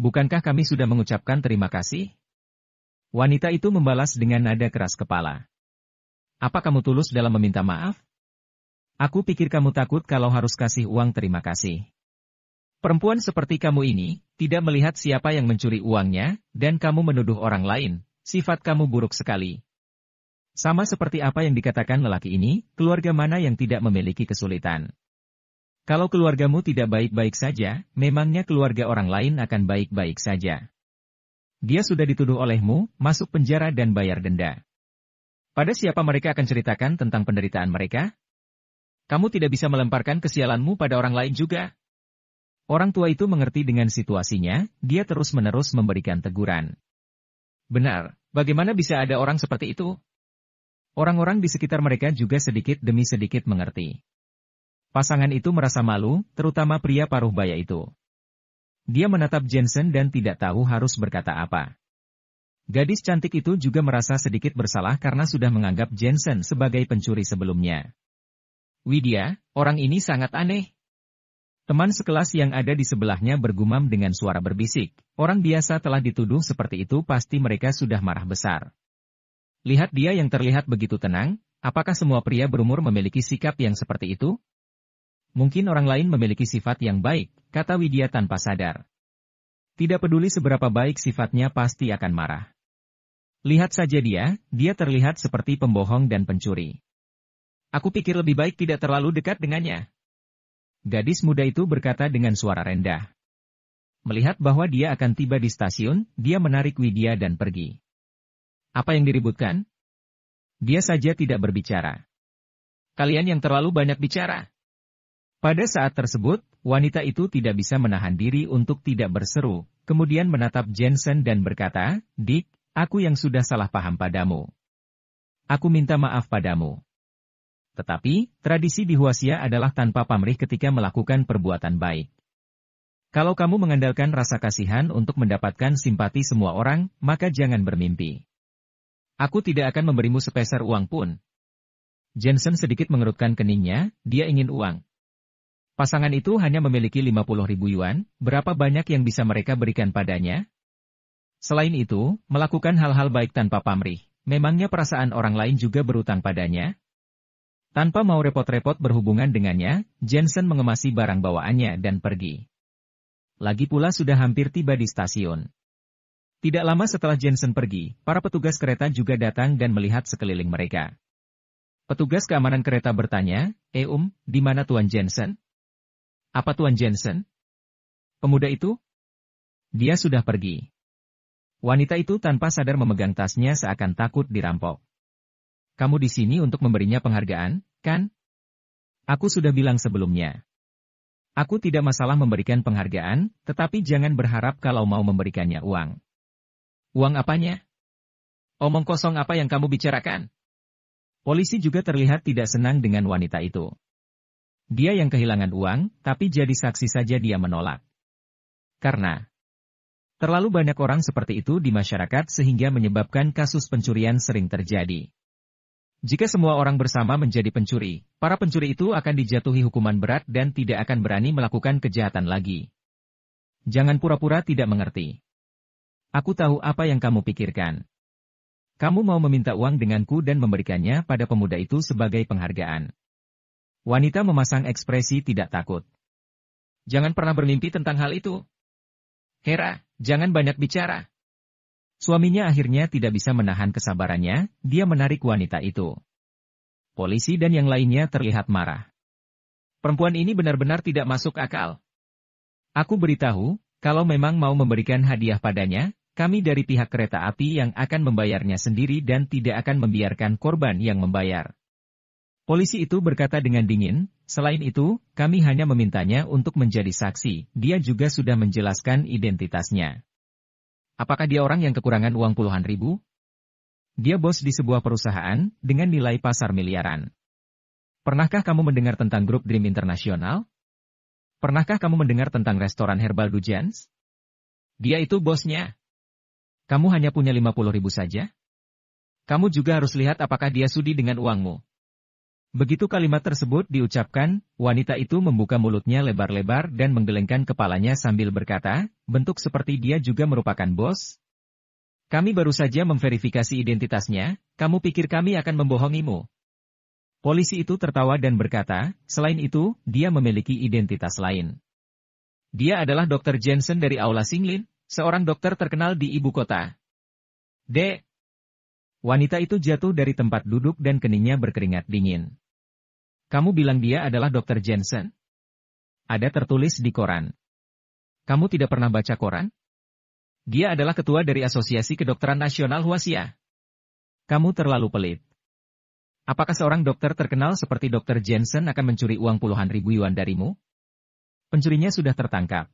Bukankah kami sudah mengucapkan terima kasih? Wanita itu membalas dengan nada keras kepala. Apa kamu tulus dalam meminta maaf? Aku pikir kamu takut kalau harus kasih uang terima kasih. Perempuan seperti kamu ini, tidak melihat siapa yang mencuri uangnya, dan kamu menuduh orang lain, sifat kamu buruk sekali. Sama seperti apa yang dikatakan lelaki ini, keluarga mana yang tidak memiliki kesulitan. Kalau keluargamu tidak baik-baik saja, memangnya keluarga orang lain akan baik-baik saja. Dia sudah dituduh olehmu, masuk penjara dan bayar denda. Pada siapa mereka akan ceritakan tentang penderitaan mereka? Kamu tidak bisa melemparkan kesialanmu pada orang lain juga. Orang tua itu mengerti dengan situasinya, dia terus-menerus memberikan teguran. Benar, bagaimana bisa ada orang seperti itu? Orang-orang di sekitar mereka juga sedikit demi sedikit mengerti. Pasangan itu merasa malu, terutama pria paruh baya itu. Dia menatap Jensen dan tidak tahu harus berkata apa. Gadis cantik itu juga merasa sedikit bersalah karena sudah menganggap Jensen sebagai pencuri sebelumnya. Widya, orang ini sangat aneh. Teman sekelas yang ada di sebelahnya bergumam dengan suara berbisik. Orang biasa telah dituduh seperti itu pasti mereka sudah marah besar. Lihat dia yang terlihat begitu tenang, apakah semua pria berumur memiliki sikap yang seperti itu? Mungkin orang lain memiliki sifat yang baik, kata Widya tanpa sadar. Tidak peduli seberapa baik sifatnya pasti akan marah. Lihat saja dia, dia terlihat seperti pembohong dan pencuri. Aku pikir lebih baik tidak terlalu dekat dengannya. Gadis muda itu berkata dengan suara rendah. Melihat bahwa dia akan tiba di stasiun, dia menarik Widya dan pergi. Apa yang diributkan? Dia saja tidak berbicara. Kalian yang terlalu banyak bicara. Pada saat tersebut, wanita itu tidak bisa menahan diri untuk tidak berseru, kemudian menatap Jensen dan berkata, Dick, aku yang sudah salah paham padamu. Aku minta maaf padamu. Tetapi, tradisi di Huasia adalah tanpa pamrih ketika melakukan perbuatan baik. Kalau kamu mengandalkan rasa kasihan untuk mendapatkan simpati semua orang, maka jangan bermimpi. Aku tidak akan memberimu sepeser uang pun. Jensen sedikit mengerutkan keningnya, dia ingin uang. Pasangan itu hanya memiliki 50 ribu yuan, berapa banyak yang bisa mereka berikan padanya? Selain itu, melakukan hal-hal baik tanpa pamrih, memangnya perasaan orang lain juga berutang padanya? Tanpa mau repot-repot berhubungan dengannya, Jensen mengemasi barang bawaannya dan pergi. Lagi pula sudah hampir tiba di stasiun. Tidak lama setelah Jensen pergi, para petugas kereta juga datang dan melihat sekeliling mereka. Petugas keamanan kereta bertanya, Eum, eh, di mana Tuan Jensen? Apa Tuan Jensen? Pemuda itu? Dia sudah pergi. Wanita itu tanpa sadar memegang tasnya seakan takut dirampok. Kamu di sini untuk memberinya penghargaan, kan? Aku sudah bilang sebelumnya. Aku tidak masalah memberikan penghargaan, tetapi jangan berharap kalau mau memberikannya uang. Uang apanya? Omong kosong apa yang kamu bicarakan? Polisi juga terlihat tidak senang dengan wanita itu. Dia yang kehilangan uang, tapi jadi saksi saja dia menolak. Karena terlalu banyak orang seperti itu di masyarakat sehingga menyebabkan kasus pencurian sering terjadi. Jika semua orang bersama menjadi pencuri, para pencuri itu akan dijatuhi hukuman berat dan tidak akan berani melakukan kejahatan lagi. Jangan pura-pura tidak mengerti. Aku tahu apa yang kamu pikirkan. Kamu mau meminta uang denganku dan memberikannya pada pemuda itu sebagai penghargaan. Wanita memasang ekspresi tidak takut. Jangan pernah bermimpi tentang hal itu. Hera, jangan banyak bicara. Suaminya akhirnya tidak bisa menahan kesabarannya, dia menarik wanita itu. Polisi dan yang lainnya terlihat marah. Perempuan ini benar-benar tidak masuk akal. Aku beritahu, kalau memang mau memberikan hadiah padanya, kami dari pihak kereta api yang akan membayarnya sendiri dan tidak akan membiarkan korban yang membayar. Polisi itu berkata dengan dingin, selain itu, kami hanya memintanya untuk menjadi saksi, dia juga sudah menjelaskan identitasnya. Apakah dia orang yang kekurangan uang puluhan ribu? Dia bos di sebuah perusahaan, dengan nilai pasar miliaran. Pernahkah kamu mendengar tentang grup Dream International? Pernahkah kamu mendengar tentang restoran herbal Dujans? Dia itu bosnya. Kamu hanya punya 50 ribu saja? Kamu juga harus lihat apakah dia sudi dengan uangmu. Begitu kalimat tersebut diucapkan, wanita itu membuka mulutnya lebar-lebar dan menggelengkan kepalanya sambil berkata, bentuk seperti dia juga merupakan bos. Kami baru saja memverifikasi identitasnya, kamu pikir kami akan membohongimu? Polisi itu tertawa dan berkata, selain itu, dia memiliki identitas lain. Dia adalah Dr. Jensen dari Aula Singlin, seorang dokter terkenal di ibu kota. Dek, Wanita itu jatuh dari tempat duduk dan keningnya berkeringat dingin. Kamu bilang dia adalah Dr. Jensen? Ada tertulis di koran. Kamu tidak pernah baca koran? Dia adalah ketua dari Asosiasi Kedokteran Nasional Huasia. Kamu terlalu pelit. Apakah seorang dokter terkenal seperti Dr. Jensen akan mencuri uang puluhan ribu yuan darimu? Pencurinya sudah tertangkap.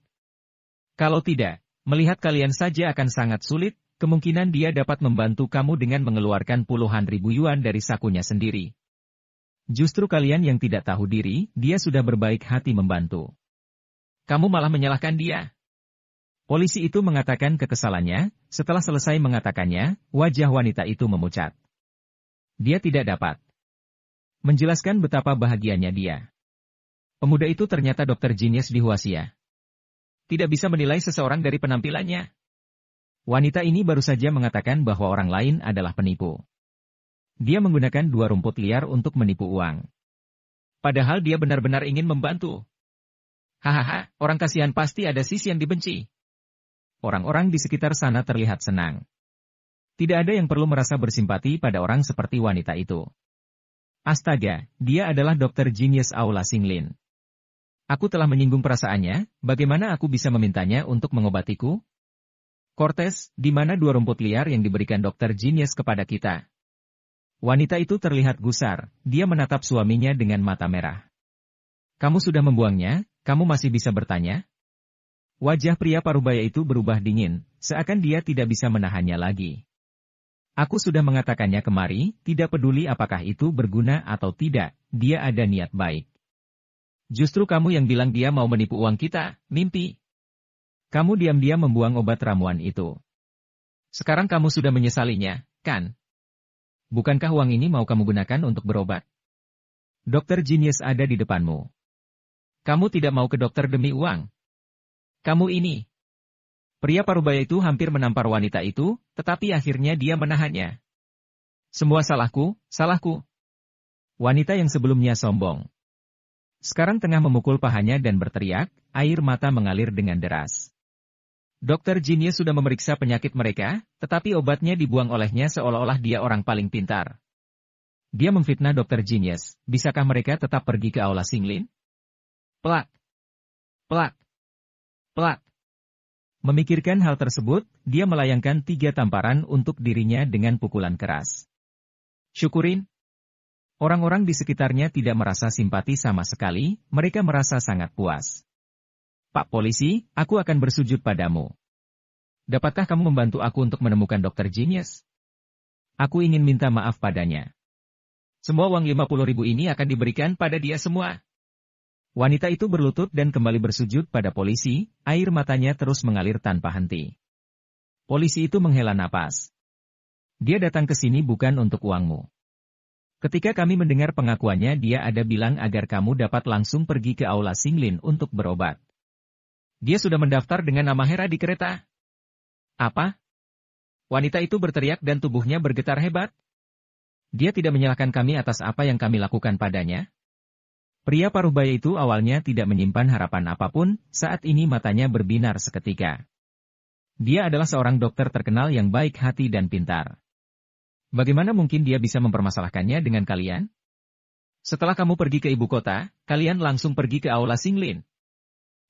Kalau tidak, melihat kalian saja akan sangat sulit, Kemungkinan dia dapat membantu kamu dengan mengeluarkan puluhan ribu yuan dari sakunya sendiri. Justru kalian yang tidak tahu diri, dia sudah berbaik hati membantu. Kamu malah menyalahkan dia. Polisi itu mengatakan kekesalannya, setelah selesai mengatakannya, wajah wanita itu memucat. Dia tidak dapat menjelaskan betapa bahagianya dia. Pemuda itu ternyata dokter jenius di Huasia. Tidak bisa menilai seseorang dari penampilannya. Wanita ini baru saja mengatakan bahwa orang lain adalah penipu. Dia menggunakan dua rumput liar untuk menipu uang. Padahal dia benar-benar ingin membantu. Hahaha, orang kasihan pasti ada sisi yang dibenci. Orang-orang di sekitar sana terlihat senang. Tidak ada yang perlu merasa bersimpati pada orang seperti wanita itu. Astaga, dia adalah dokter jenius Aula Singlin. Aku telah menyinggung perasaannya, bagaimana aku bisa memintanya untuk mengobatiku? Cortez, di mana dua rumput liar yang diberikan dokter Genius kepada kita. Wanita itu terlihat gusar, dia menatap suaminya dengan mata merah. Kamu sudah membuangnya, kamu masih bisa bertanya? Wajah pria parubaya itu berubah dingin, seakan dia tidak bisa menahannya lagi. Aku sudah mengatakannya kemari, tidak peduli apakah itu berguna atau tidak, dia ada niat baik. Justru kamu yang bilang dia mau menipu uang kita, mimpi. Kamu diam-diam membuang obat ramuan itu. Sekarang kamu sudah menyesalinya, kan? Bukankah uang ini mau kamu gunakan untuk berobat? Dokter jenius ada di depanmu. Kamu tidak mau ke dokter demi uang. Kamu ini. Pria parubaya itu hampir menampar wanita itu, tetapi akhirnya dia menahannya. Semua salahku, salahku. Wanita yang sebelumnya sombong. Sekarang tengah memukul pahanya dan berteriak, air mata mengalir dengan deras. Dokter Genius sudah memeriksa penyakit mereka, tetapi obatnya dibuang olehnya seolah-olah dia orang paling pintar. Dia memfitnah Dokter Genius, bisakah mereka tetap pergi ke Aula Singlin? Pelak! Pelak! Pelak! Memikirkan hal tersebut, dia melayangkan tiga tamparan untuk dirinya dengan pukulan keras. Syukurin, Orang-orang di sekitarnya tidak merasa simpati sama sekali, mereka merasa sangat puas. Pak polisi, aku akan bersujud padamu. Dapatkah kamu membantu aku untuk menemukan dokter genius? Aku ingin minta maaf padanya. Semua uang 50 ribu ini akan diberikan pada dia semua. Wanita itu berlutut dan kembali bersujud pada polisi, air matanya terus mengalir tanpa henti. Polisi itu menghela napas. Dia datang ke sini bukan untuk uangmu. Ketika kami mendengar pengakuannya dia ada bilang agar kamu dapat langsung pergi ke Aula Singlin untuk berobat. Dia sudah mendaftar dengan nama Hera di kereta. Apa? Wanita itu berteriak dan tubuhnya bergetar hebat. Dia tidak menyalahkan kami atas apa yang kami lakukan padanya. Pria paruh baya itu awalnya tidak menyimpan harapan apapun, saat ini matanya berbinar seketika. Dia adalah seorang dokter terkenal yang baik hati dan pintar. Bagaimana mungkin dia bisa mempermasalahkannya dengan kalian? Setelah kamu pergi ke ibu kota, kalian langsung pergi ke Aula Singlin.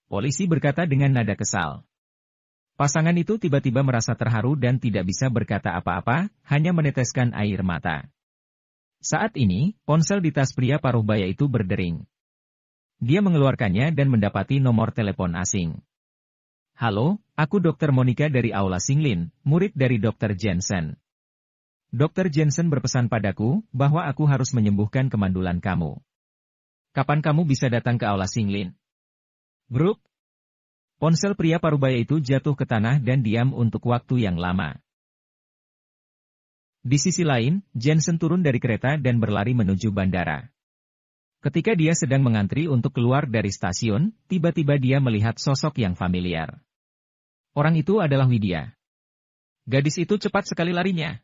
Polisi berkata dengan nada kesal. Pasangan itu tiba-tiba merasa terharu dan tidak bisa berkata apa-apa, hanya meneteskan air mata. Saat ini, ponsel di tas pria paruh baya itu berdering. Dia mengeluarkannya dan mendapati nomor telepon asing. Halo, aku Dr. Monica dari Aula Singlin, murid dari Dr. Jensen. Dr. Jensen berpesan padaku bahwa aku harus menyembuhkan kemandulan kamu. Kapan kamu bisa datang ke Aula Singlin? Bruk. Ponsel pria parubaya itu jatuh ke tanah dan diam untuk waktu yang lama. Di sisi lain, Jensen turun dari kereta dan berlari menuju bandara. Ketika dia sedang mengantri untuk keluar dari stasiun, tiba-tiba dia melihat sosok yang familiar. Orang itu adalah Widya. Gadis itu cepat sekali larinya.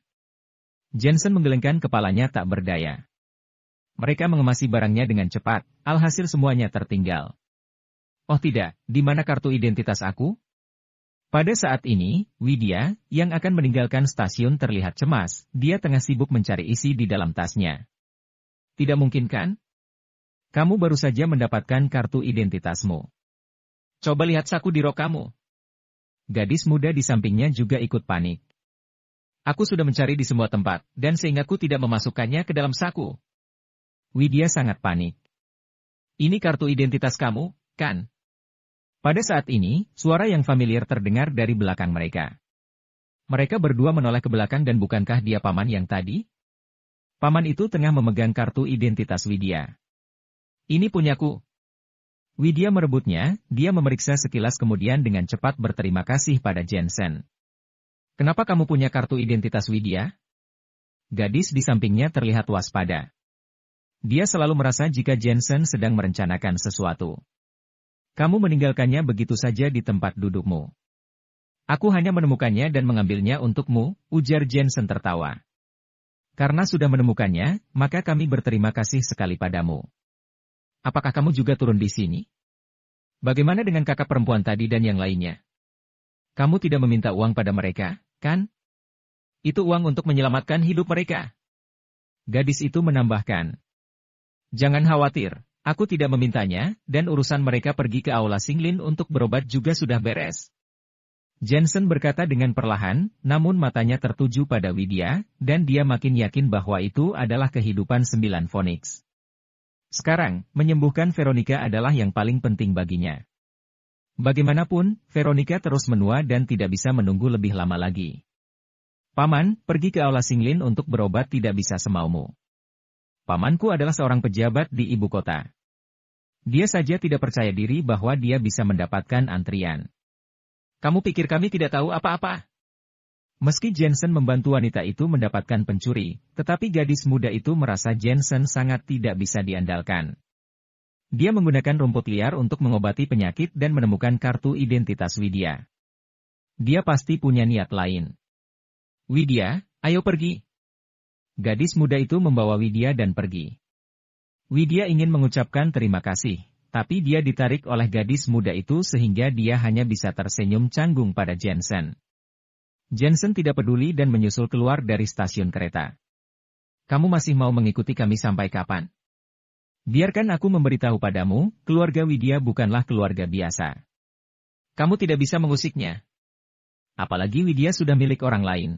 Jensen menggelengkan kepalanya tak berdaya. Mereka mengemasi barangnya dengan cepat, alhasil semuanya tertinggal. Oh tidak, di mana kartu identitas aku? Pada saat ini, Widya, yang akan meninggalkan stasiun terlihat cemas, dia tengah sibuk mencari isi di dalam tasnya. Tidak mungkin kan? Kamu baru saja mendapatkan kartu identitasmu. Coba lihat saku di rok kamu. Gadis muda di sampingnya juga ikut panik. Aku sudah mencari di semua tempat, dan seingatku tidak memasukkannya ke dalam saku. Widya sangat panik. Ini kartu identitas kamu, kan? Pada saat ini, suara yang familiar terdengar dari belakang mereka. Mereka berdua menoleh ke belakang dan bukankah dia paman yang tadi? Paman itu tengah memegang kartu identitas Widya. Ini punyaku. Widya merebutnya, dia memeriksa sekilas kemudian dengan cepat berterima kasih pada Jensen. Kenapa kamu punya kartu identitas Widya? Gadis di sampingnya terlihat waspada. Dia selalu merasa jika Jensen sedang merencanakan sesuatu. Kamu meninggalkannya begitu saja di tempat dudukmu. Aku hanya menemukannya dan mengambilnya untukmu, ujar Jensen tertawa. Karena sudah menemukannya, maka kami berterima kasih sekali padamu. Apakah kamu juga turun di sini? Bagaimana dengan kakak perempuan tadi dan yang lainnya? Kamu tidak meminta uang pada mereka, kan? Itu uang untuk menyelamatkan hidup mereka. Gadis itu menambahkan. Jangan khawatir. Aku tidak memintanya, dan urusan mereka pergi ke aula Singlin untuk berobat juga sudah beres. Jensen berkata dengan perlahan, namun matanya tertuju pada Widya, dan dia makin yakin bahwa itu adalah kehidupan sembilan Phoenix. Sekarang, menyembuhkan Veronica adalah yang paling penting baginya. Bagaimanapun, Veronica terus menua dan tidak bisa menunggu lebih lama lagi. Paman, pergi ke aula Singlin untuk berobat tidak bisa semaumu. Pamanku adalah seorang pejabat di ibu kota. Dia saja tidak percaya diri bahwa dia bisa mendapatkan antrian. Kamu pikir kami tidak tahu apa-apa? Meski Jensen membantu wanita itu mendapatkan pencuri, tetapi gadis muda itu merasa Jensen sangat tidak bisa diandalkan. Dia menggunakan rumput liar untuk mengobati penyakit dan menemukan kartu identitas Widya. Dia pasti punya niat lain. Widya, ayo pergi, Gadis muda itu membawa Widya dan pergi. Widya ingin mengucapkan terima kasih, tapi dia ditarik oleh gadis muda itu sehingga dia hanya bisa tersenyum canggung pada Jensen. Jensen tidak peduli dan menyusul keluar dari stasiun kereta. Kamu masih mau mengikuti kami sampai kapan? Biarkan aku memberitahu padamu, keluarga Widya bukanlah keluarga biasa. Kamu tidak bisa mengusiknya. Apalagi Widya sudah milik orang lain.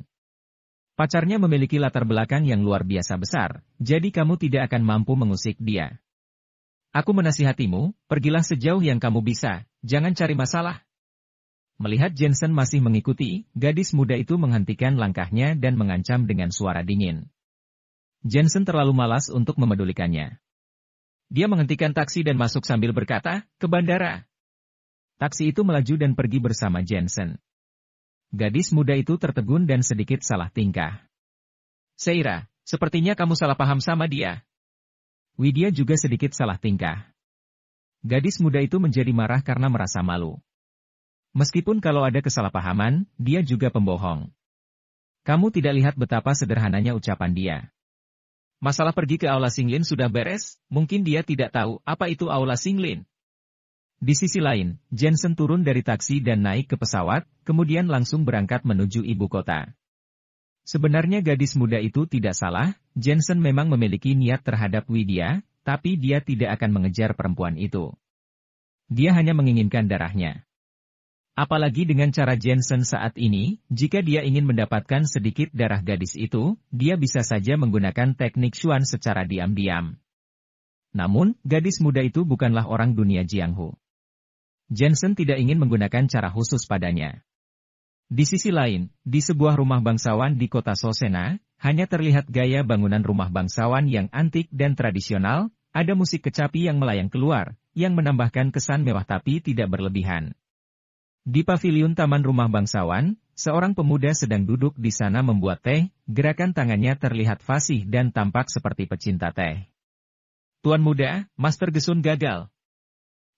Pacarnya memiliki latar belakang yang luar biasa besar, jadi kamu tidak akan mampu mengusik dia. Aku menasihatimu, pergilah sejauh yang kamu bisa, jangan cari masalah. Melihat Jensen masih mengikuti, gadis muda itu menghentikan langkahnya dan mengancam dengan suara dingin. Jensen terlalu malas untuk memedulikannya. Dia menghentikan taksi dan masuk sambil berkata, ke bandara. Taksi itu melaju dan pergi bersama Jensen. Gadis muda itu tertegun dan sedikit salah tingkah. Seira, sepertinya kamu salah paham sama dia. Widya juga sedikit salah tingkah. Gadis muda itu menjadi marah karena merasa malu. Meskipun kalau ada kesalahpahaman, dia juga pembohong. Kamu tidak lihat betapa sederhananya ucapan dia. Masalah pergi ke Aula Singlin sudah beres, mungkin dia tidak tahu apa itu Aula Singlin. Di sisi lain, Jensen turun dari taksi dan naik ke pesawat, kemudian langsung berangkat menuju ibu kota. Sebenarnya gadis muda itu tidak salah, Jensen memang memiliki niat terhadap Widya, tapi dia tidak akan mengejar perempuan itu. Dia hanya menginginkan darahnya. Apalagi dengan cara Jensen saat ini, jika dia ingin mendapatkan sedikit darah gadis itu, dia bisa saja menggunakan teknik Xuan secara diam-diam. Namun, gadis muda itu bukanlah orang dunia Jianghu. Jensen tidak ingin menggunakan cara khusus padanya. Di sisi lain, di sebuah rumah bangsawan di kota Sosena, hanya terlihat gaya bangunan rumah bangsawan yang antik dan tradisional, ada musik kecapi yang melayang keluar, yang menambahkan kesan mewah tapi tidak berlebihan. Di pavilion Taman Rumah Bangsawan, seorang pemuda sedang duduk di sana membuat teh, gerakan tangannya terlihat fasih dan tampak seperti pecinta teh. Tuan muda, Master Gesun gagal,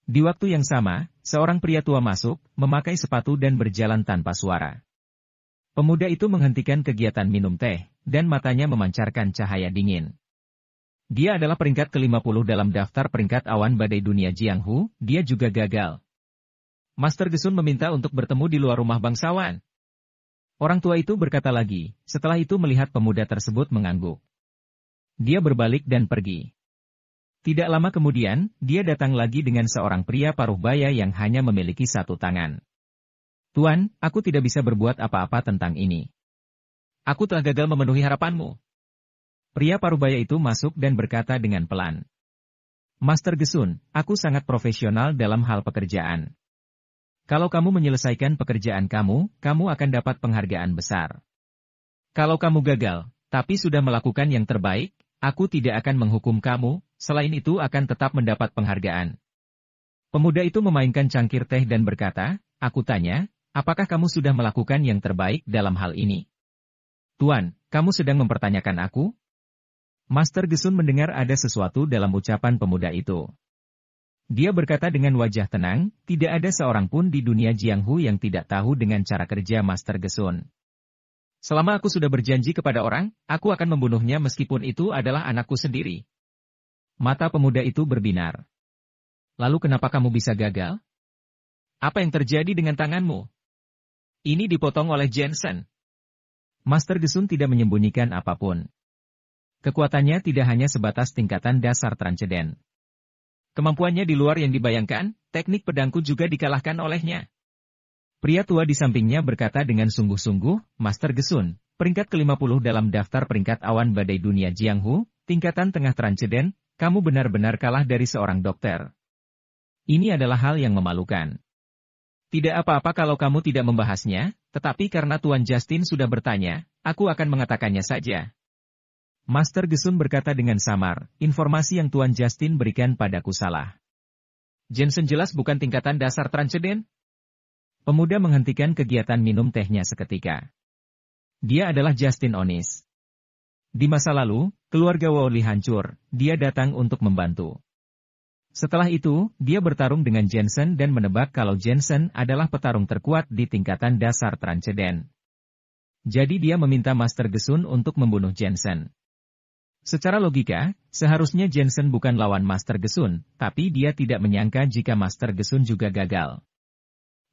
di waktu yang sama, seorang pria tua masuk, memakai sepatu dan berjalan tanpa suara. Pemuda itu menghentikan kegiatan minum teh, dan matanya memancarkan cahaya dingin. Dia adalah peringkat ke-50 dalam daftar peringkat awan badai dunia Jianghu, dia juga gagal. Master Gesun meminta untuk bertemu di luar rumah bangsawan. Orang tua itu berkata lagi, setelah itu melihat pemuda tersebut mengangguk. Dia berbalik dan pergi. Tidak lama kemudian, dia datang lagi dengan seorang pria paruh baya yang hanya memiliki satu tangan. Tuan, aku tidak bisa berbuat apa-apa tentang ini. Aku telah gagal memenuhi harapanmu. Pria paruh baya itu masuk dan berkata dengan pelan. Master Gesun, aku sangat profesional dalam hal pekerjaan. Kalau kamu menyelesaikan pekerjaan kamu, kamu akan dapat penghargaan besar. Kalau kamu gagal, tapi sudah melakukan yang terbaik, aku tidak akan menghukum kamu, Selain itu akan tetap mendapat penghargaan. Pemuda itu memainkan cangkir teh dan berkata, Aku tanya, apakah kamu sudah melakukan yang terbaik dalam hal ini? Tuan, kamu sedang mempertanyakan aku? Master Gesun mendengar ada sesuatu dalam ucapan pemuda itu. Dia berkata dengan wajah tenang, tidak ada seorang pun di dunia Jianghu yang tidak tahu dengan cara kerja Master Gesun. Selama aku sudah berjanji kepada orang, aku akan membunuhnya meskipun itu adalah anakku sendiri. Mata pemuda itu berbinar. Lalu kenapa kamu bisa gagal? Apa yang terjadi dengan tanganmu? Ini dipotong oleh Jensen. Master Gesun tidak menyembunyikan apapun. Kekuatannya tidak hanya sebatas tingkatan dasar Transcendent. Kemampuannya di luar yang dibayangkan, teknik pedangku juga dikalahkan olehnya. Pria tua di sampingnya berkata dengan sungguh-sungguh, Master Gesun, peringkat ke-50 dalam daftar peringkat awan badai dunia Jianghu, tingkatan tengah Transcendent, kamu benar-benar kalah dari seorang dokter. Ini adalah hal yang memalukan. Tidak apa-apa kalau kamu tidak membahasnya, tetapi karena Tuan Justin sudah bertanya, aku akan mengatakannya saja. Master Gesun berkata dengan samar, informasi yang Tuan Justin berikan padaku salah. Jensen jelas bukan tingkatan dasar transcendent. Pemuda menghentikan kegiatan minum tehnya seketika. Dia adalah Justin Onis. Di masa lalu, keluarga Woli hancur, dia datang untuk membantu. Setelah itu, dia bertarung dengan Jensen dan menebak kalau Jensen adalah petarung terkuat di tingkatan dasar Transcendent. Jadi dia meminta Master Gesun untuk membunuh Jensen. Secara logika, seharusnya Jensen bukan lawan Master Gesun, tapi dia tidak menyangka jika Master Gesun juga gagal.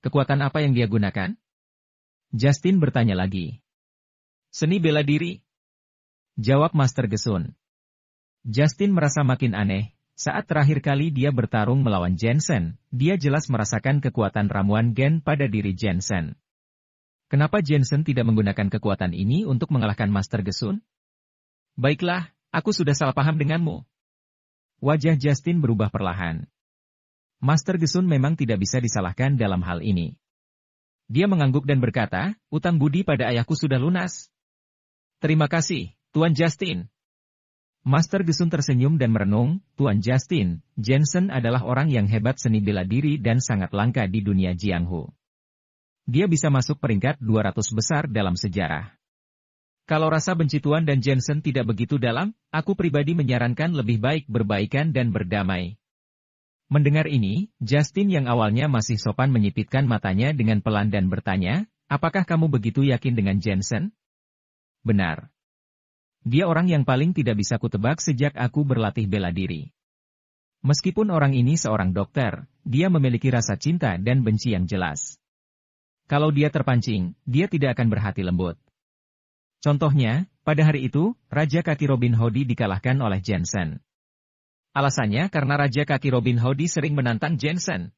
Kekuatan apa yang dia gunakan? Justin bertanya lagi. Seni bela diri? Jawab Master Gesun. Justin merasa makin aneh, saat terakhir kali dia bertarung melawan Jensen, dia jelas merasakan kekuatan ramuan gen pada diri Jensen. Kenapa Jensen tidak menggunakan kekuatan ini untuk mengalahkan Master Gesun? Baiklah, aku sudah salah paham denganmu. Wajah Justin berubah perlahan. Master Gesun memang tidak bisa disalahkan dalam hal ini. Dia mengangguk dan berkata, utang budi pada ayahku sudah lunas. Terima kasih, Tuan Justin. Master Gesun tersenyum dan merenung, Tuan Justin, Jensen adalah orang yang hebat seni bela diri dan sangat langka di dunia Jianghu. Dia bisa masuk peringkat 200 besar dalam sejarah. Kalau rasa benci Tuan dan Jensen tidak begitu dalam, aku pribadi menyarankan lebih baik berbaikan dan berdamai. Mendengar ini, Justin yang awalnya masih sopan menyipitkan matanya dengan pelan dan bertanya, apakah kamu begitu yakin dengan Jensen? Benar. Dia orang yang paling tidak bisa kutebak sejak aku berlatih bela diri. Meskipun orang ini seorang dokter, dia memiliki rasa cinta dan benci yang jelas. Kalau dia terpancing, dia tidak akan berhati lembut. Contohnya, pada hari itu, Raja Kaki Robin Hoodi dikalahkan oleh Jensen. Alasannya karena Raja Kaki Robin Hoodi sering menantang Jensen.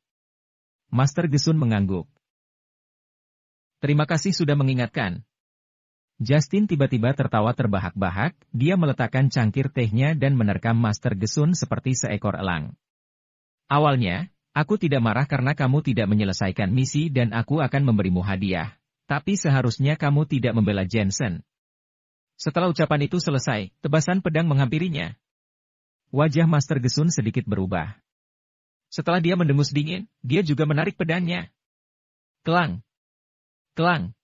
Master Gesun mengangguk. Terima kasih sudah mengingatkan, Justin tiba-tiba tertawa terbahak-bahak, dia meletakkan cangkir tehnya dan menerkam Master Gesun seperti seekor elang. Awalnya, aku tidak marah karena kamu tidak menyelesaikan misi dan aku akan memberimu hadiah. Tapi seharusnya kamu tidak membela Jensen. Setelah ucapan itu selesai, tebasan pedang menghampirinya. Wajah Master Gesun sedikit berubah. Setelah dia mendengus dingin, dia juga menarik pedangnya. Kelang. Kelang.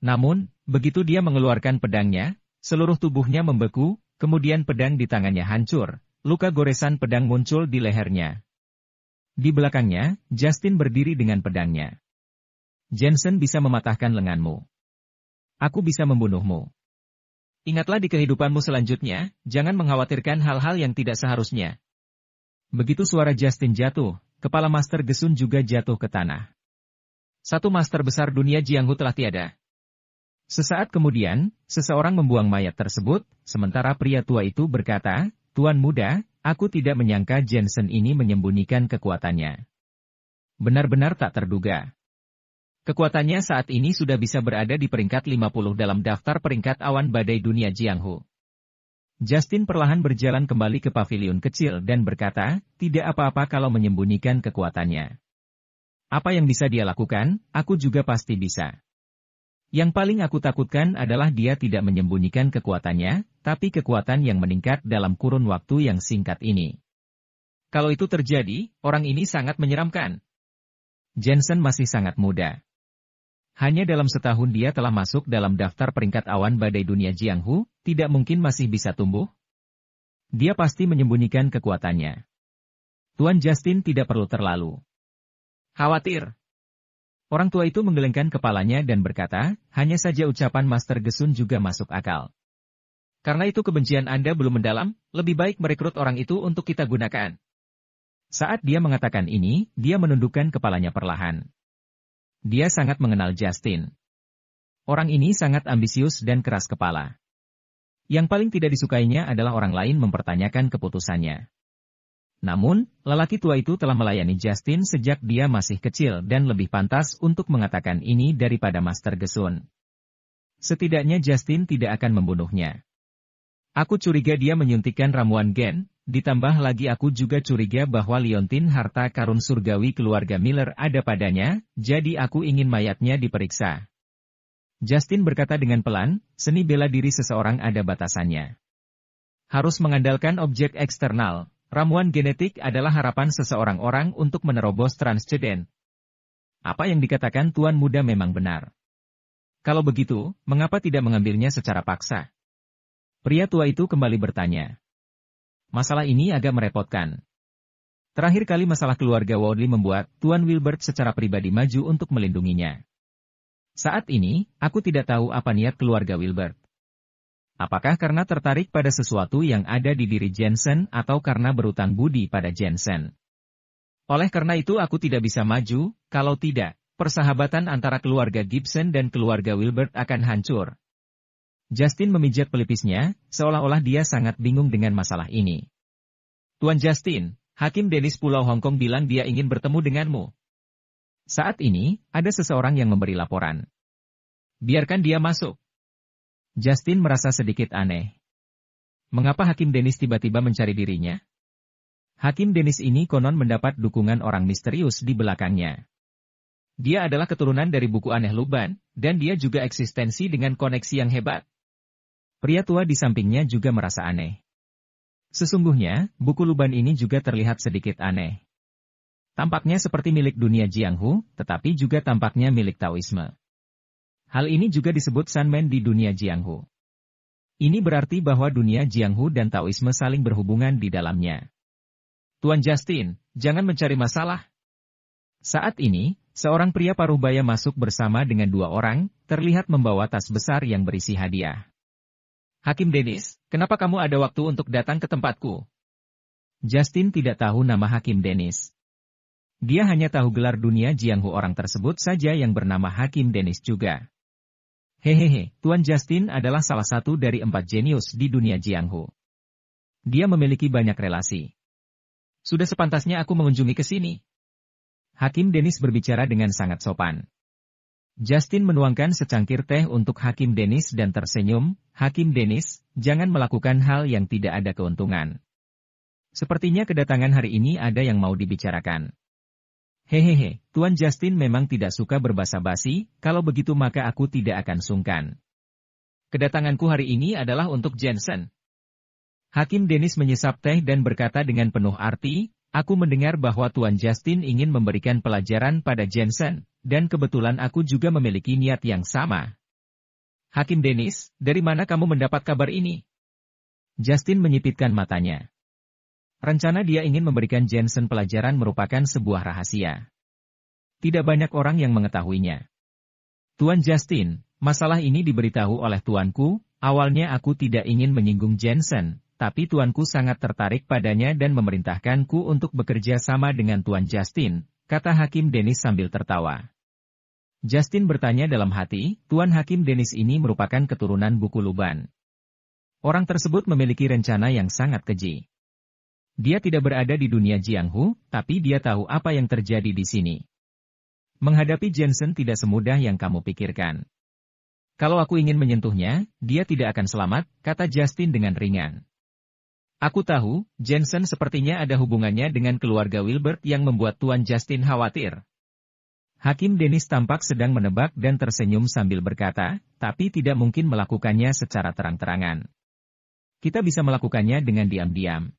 Namun, Begitu dia mengeluarkan pedangnya, seluruh tubuhnya membeku, kemudian pedang di tangannya hancur, luka goresan pedang muncul di lehernya. Di belakangnya, Justin berdiri dengan pedangnya. Jensen bisa mematahkan lenganmu. Aku bisa membunuhmu. Ingatlah di kehidupanmu selanjutnya, jangan mengkhawatirkan hal-hal yang tidak seharusnya. Begitu suara Justin jatuh, kepala Master Gesun juga jatuh ke tanah. Satu Master besar dunia Jianghu telah tiada, Sesaat kemudian, seseorang membuang mayat tersebut, sementara pria tua itu berkata, Tuan muda, aku tidak menyangka Jensen ini menyembunyikan kekuatannya. Benar-benar tak terduga. Kekuatannya saat ini sudah bisa berada di peringkat 50 dalam daftar peringkat awan badai dunia Jianghu. Justin perlahan berjalan kembali ke pavilion kecil dan berkata, tidak apa-apa kalau menyembunyikan kekuatannya. Apa yang bisa dia lakukan, aku juga pasti bisa. Yang paling aku takutkan adalah dia tidak menyembunyikan kekuatannya, tapi kekuatan yang meningkat dalam kurun waktu yang singkat ini. Kalau itu terjadi, orang ini sangat menyeramkan. Jensen masih sangat muda. Hanya dalam setahun dia telah masuk dalam daftar peringkat awan badai dunia Jianghu, tidak mungkin masih bisa tumbuh. Dia pasti menyembunyikan kekuatannya. Tuan Justin tidak perlu terlalu khawatir. Orang tua itu menggelengkan kepalanya dan berkata, hanya saja ucapan Master Gesun juga masuk akal. Karena itu kebencian Anda belum mendalam, lebih baik merekrut orang itu untuk kita gunakan. Saat dia mengatakan ini, dia menundukkan kepalanya perlahan. Dia sangat mengenal Justin. Orang ini sangat ambisius dan keras kepala. Yang paling tidak disukainya adalah orang lain mempertanyakan keputusannya. Namun, lelaki tua itu telah melayani Justin sejak dia masih kecil dan lebih pantas untuk mengatakan ini daripada Master Gesun. Setidaknya Justin tidak akan membunuhnya. Aku curiga dia menyuntikkan ramuan gen, ditambah lagi aku juga curiga bahwa liontin harta karun surgawi keluarga Miller ada padanya, jadi aku ingin mayatnya diperiksa. Justin berkata dengan pelan, seni bela diri seseorang ada batasannya. Harus mengandalkan objek eksternal, Ramuan genetik adalah harapan seseorang orang untuk menerobos transgender. Apa yang dikatakan tuan muda memang benar. Kalau begitu, mengapa tidak mengambilnya secara paksa? Pria tua itu kembali bertanya. Masalah ini agak merepotkan. Terakhir kali masalah keluarga Wadley membuat Tuan Wilbert secara pribadi maju untuk melindunginya. Saat ini, aku tidak tahu apa niat keluarga Wilbert. Apakah karena tertarik pada sesuatu yang ada di diri Jensen atau karena berutang budi pada Jensen? Oleh karena itu aku tidak bisa maju, kalau tidak, persahabatan antara keluarga Gibson dan keluarga Wilbert akan hancur. Justin memijat pelipisnya, seolah-olah dia sangat bingung dengan masalah ini. Tuan Justin, Hakim Denis Pulau Hong Kong bilang dia ingin bertemu denganmu. Saat ini, ada seseorang yang memberi laporan. Biarkan dia masuk. Justin merasa sedikit aneh. Mengapa Hakim Dennis tiba-tiba mencari dirinya? Hakim Dennis ini konon mendapat dukungan orang misterius di belakangnya. Dia adalah keturunan dari buku aneh Luban, dan dia juga eksistensi dengan koneksi yang hebat. Pria tua di sampingnya juga merasa aneh. Sesungguhnya, buku Luban ini juga terlihat sedikit aneh. Tampaknya seperti milik dunia Jianghu, tetapi juga tampaknya milik Taoisme. Hal ini juga disebut Sanmen di dunia Jianghu. Ini berarti bahwa dunia Jianghu dan Taoisme saling berhubungan di dalamnya. Tuan Justin, jangan mencari masalah. Saat ini, seorang pria paruh baya masuk bersama dengan dua orang, terlihat membawa tas besar yang berisi hadiah. Hakim Dennis, kenapa kamu ada waktu untuk datang ke tempatku? Justin tidak tahu nama Hakim Dennis. Dia hanya tahu gelar dunia Jianghu orang tersebut saja yang bernama Hakim Dennis juga. Hehehe, Tuan Justin adalah salah satu dari empat jenius di dunia Jianghu. Dia memiliki banyak relasi. Sudah sepantasnya aku mengunjungi ke sini. Hakim Dennis berbicara dengan sangat sopan. Justin menuangkan secangkir teh untuk Hakim Dennis dan tersenyum, Hakim Dennis, jangan melakukan hal yang tidak ada keuntungan. Sepertinya kedatangan hari ini ada yang mau dibicarakan. Hehehe, Tuan Justin memang tidak suka berbahasa basi, kalau begitu maka aku tidak akan sungkan. Kedatanganku hari ini adalah untuk Jensen. Hakim Dennis menyesap teh dan berkata dengan penuh arti, aku mendengar bahwa Tuan Justin ingin memberikan pelajaran pada Jensen, dan kebetulan aku juga memiliki niat yang sama. Hakim Dennis, dari mana kamu mendapat kabar ini? Justin menyipitkan matanya. Rencana dia ingin memberikan Jensen pelajaran merupakan sebuah rahasia. Tidak banyak orang yang mengetahuinya. Tuan Justin, masalah ini diberitahu oleh tuanku, awalnya aku tidak ingin menyinggung Jensen, tapi tuanku sangat tertarik padanya dan memerintahkanku untuk bekerja sama dengan Tuan Justin, kata Hakim Dennis sambil tertawa. Justin bertanya dalam hati, Tuan Hakim Dennis ini merupakan keturunan buku Luban. Orang tersebut memiliki rencana yang sangat keji. Dia tidak berada di dunia Jianghu, tapi dia tahu apa yang terjadi di sini. Menghadapi Jensen tidak semudah yang kamu pikirkan. Kalau aku ingin menyentuhnya, dia tidak akan selamat, kata Justin dengan ringan. Aku tahu, Jensen sepertinya ada hubungannya dengan keluarga Wilbert yang membuat Tuan Justin khawatir. Hakim Dennis tampak sedang menebak dan tersenyum sambil berkata, tapi tidak mungkin melakukannya secara terang-terangan. Kita bisa melakukannya dengan diam-diam.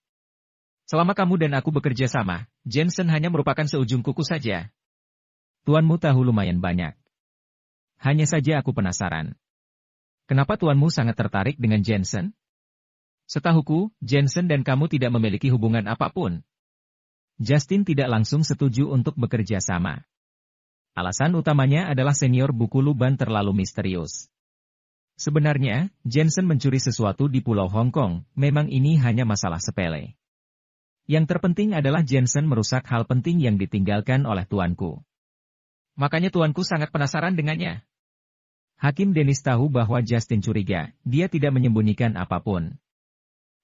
Selama kamu dan aku bekerja sama, Jensen hanya merupakan seujung kuku saja. Tuanmu tahu lumayan banyak. Hanya saja aku penasaran. Kenapa tuanmu sangat tertarik dengan Jensen? Setahuku, Jensen dan kamu tidak memiliki hubungan apapun. Justin tidak langsung setuju untuk bekerja sama. Alasan utamanya adalah senior buku Luban terlalu misterius. Sebenarnya, Jensen mencuri sesuatu di Pulau Hong Kong, memang ini hanya masalah sepele. Yang terpenting adalah Jensen merusak hal penting yang ditinggalkan oleh tuanku. Makanya tuanku sangat penasaran dengannya. Hakim Dennis tahu bahwa Justin curiga, dia tidak menyembunyikan apapun.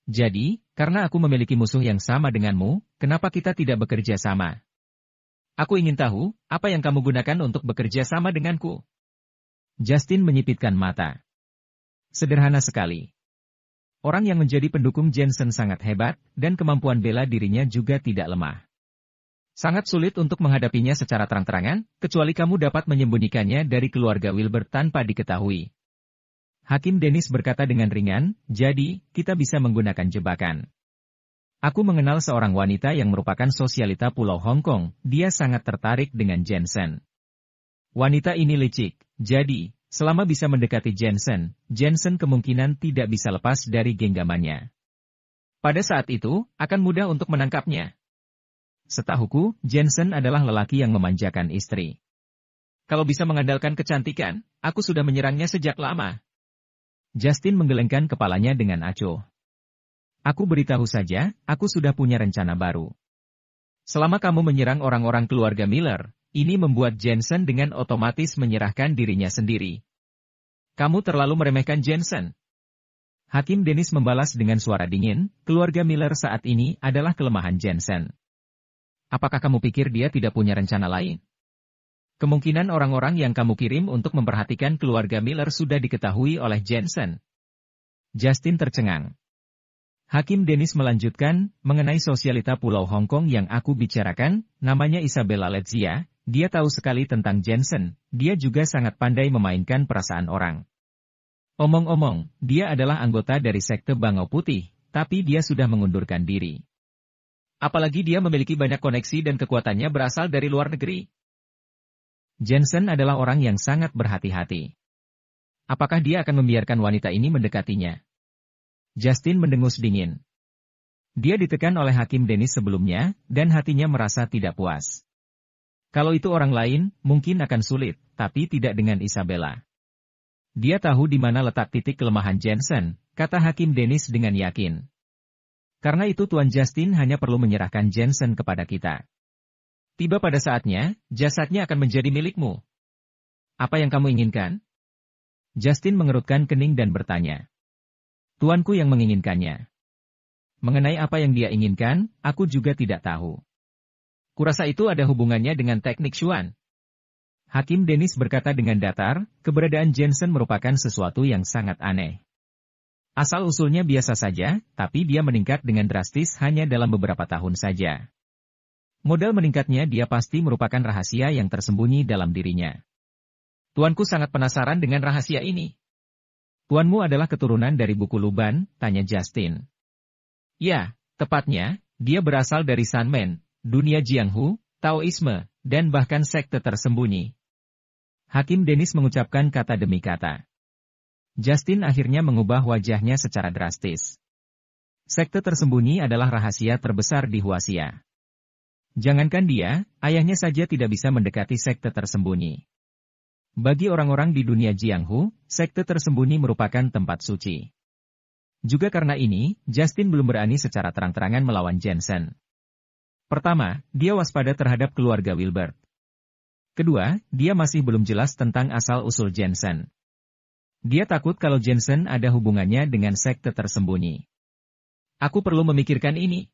Jadi, karena aku memiliki musuh yang sama denganmu, kenapa kita tidak bekerja sama? Aku ingin tahu, apa yang kamu gunakan untuk bekerja sama denganku? Justin menyipitkan mata. Sederhana sekali. Orang yang menjadi pendukung Jensen sangat hebat, dan kemampuan bela dirinya juga tidak lemah. Sangat sulit untuk menghadapinya secara terang-terangan, kecuali kamu dapat menyembunyikannya dari keluarga Wilbur tanpa diketahui. Hakim Dennis berkata dengan ringan, jadi, kita bisa menggunakan jebakan. Aku mengenal seorang wanita yang merupakan sosialita Pulau Hong Kong, dia sangat tertarik dengan Jensen. Wanita ini licik, jadi, Selama bisa mendekati Jensen, Jensen kemungkinan tidak bisa lepas dari genggamannya. Pada saat itu, akan mudah untuk menangkapnya. Setahuku, Jensen adalah lelaki yang memanjakan istri. Kalau bisa mengandalkan kecantikan, aku sudah menyerangnya sejak lama. Justin menggelengkan kepalanya dengan acuh. Aku beritahu saja, aku sudah punya rencana baru. Selama kamu menyerang orang-orang keluarga Miller, ini membuat Jensen dengan otomatis menyerahkan dirinya sendiri. Kamu terlalu meremehkan Jensen. Hakim Dennis membalas dengan suara dingin, keluarga Miller saat ini adalah kelemahan Jensen. Apakah kamu pikir dia tidak punya rencana lain? Kemungkinan orang-orang yang kamu kirim untuk memperhatikan keluarga Miller sudah diketahui oleh Jensen. Justin tercengang. Hakim Dennis melanjutkan, mengenai sosialita Pulau Hong Kong yang aku bicarakan, namanya Isabella Ledzia, dia tahu sekali tentang Jensen, dia juga sangat pandai memainkan perasaan orang. Omong-omong, dia adalah anggota dari sekte Bangau Putih, tapi dia sudah mengundurkan diri. Apalagi dia memiliki banyak koneksi dan kekuatannya berasal dari luar negeri. Jensen adalah orang yang sangat berhati-hati. Apakah dia akan membiarkan wanita ini mendekatinya? Justin mendengus dingin. Dia ditekan oleh Hakim Dennis sebelumnya, dan hatinya merasa tidak puas. Kalau itu orang lain, mungkin akan sulit, tapi tidak dengan Isabella. Dia tahu di mana letak titik kelemahan Jensen, kata Hakim Dennis dengan yakin. Karena itu Tuan Justin hanya perlu menyerahkan Jensen kepada kita. Tiba pada saatnya, jasadnya akan menjadi milikmu. Apa yang kamu inginkan? Justin mengerutkan kening dan bertanya. Tuanku yang menginginkannya. Mengenai apa yang dia inginkan, aku juga tidak tahu. Kurasa itu ada hubungannya dengan teknik Xuan. Hakim Dennis berkata dengan datar, keberadaan Jensen merupakan sesuatu yang sangat aneh. Asal-usulnya biasa saja, tapi dia meningkat dengan drastis hanya dalam beberapa tahun saja. Modal meningkatnya dia pasti merupakan rahasia yang tersembunyi dalam dirinya. Tuanku sangat penasaran dengan rahasia ini. Tuanmu adalah keturunan dari buku Luban, tanya Justin. Ya, tepatnya, dia berasal dari Sanmen, dunia Jianghu, Taoisme, dan bahkan sekte tersembunyi. Hakim Dennis mengucapkan kata demi kata. Justin akhirnya mengubah wajahnya secara drastis. Sekte tersembunyi adalah rahasia terbesar di Huasia. Jangankan dia, ayahnya saja tidak bisa mendekati sekte tersembunyi. Bagi orang-orang di dunia Jianghu, sekte tersembunyi merupakan tempat suci. Juga karena ini, Justin belum berani secara terang-terangan melawan Jensen. Pertama, dia waspada terhadap keluarga Wilbert. Kedua, dia masih belum jelas tentang asal-usul Jensen. Dia takut kalau Jensen ada hubungannya dengan sekte tersembunyi. Aku perlu memikirkan ini.